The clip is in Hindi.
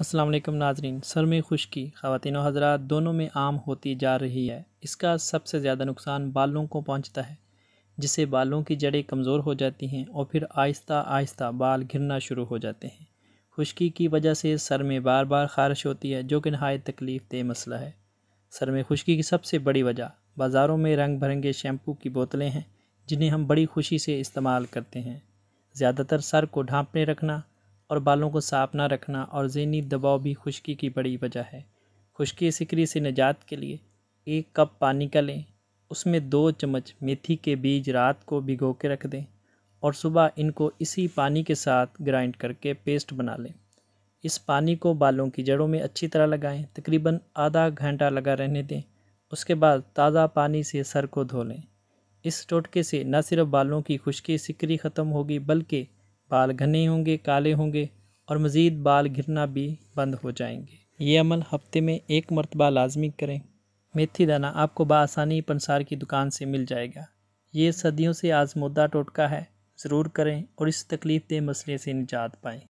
अस्सलाम वालेकुम नाजरीन सर में खुश्की ख़वातिन हजरात दोनों में आम होती जा रही है इसका सबसे ज़्यादा नुकसान बालों को पहुंचता है जिससे बालों की जड़ें कमज़ोर हो जाती हैं और फिर आहिस्ता आहिस्ता बाल घिरना शुरू हो जाते हैं खुश्की की वजह से सर में बार बार खारिश होती है जो कि नहायत तकलीफ़ दे मसला है सर में खुश्की की सबसे बड़ी वजह बाज़ारों में रंग भरंगे शैम्पू की बोतलें हैं जिन्हें हम बड़ी खुशी से इस्तेमाल करते हैं ज़्यादातर सर को ढांपने रखना और बालों को साफ ना रखना और जहनी दबाव भी खुश्की की बड़ी वजह है खुश्की सिकरी से निजात के लिए एक कप पानी का लें उसमें दो चम्मच मेथी के बीज रात को भिगो के रख दें और सुबह इनको इसी पानी के साथ ग्राइंड करके पेस्ट बना लें इस पानी को बालों की जड़ों में अच्छी तरह लगाएं तकरीबन आधा घंटा लगा रहने दें उसके बाद ताज़ा पानी से सर को धो लें इस टोटके से न सिर्फ बालों की खुश्की सिकरी ख़त्म होगी बल्कि बाल घने होंगे काले होंगे और मज़ीद बाल घिरना भी बंद हो जाएंगे ये अमल हफ्ते में एक मरतबा लाजमी करें मेथी दाना आपको बसानी पंसार की दुकान से मिल जाएगा ये सदियों से आजमुदा टोटका है ज़रूर करें और इस तकलीफ़ दे मसले से निजात पाएँ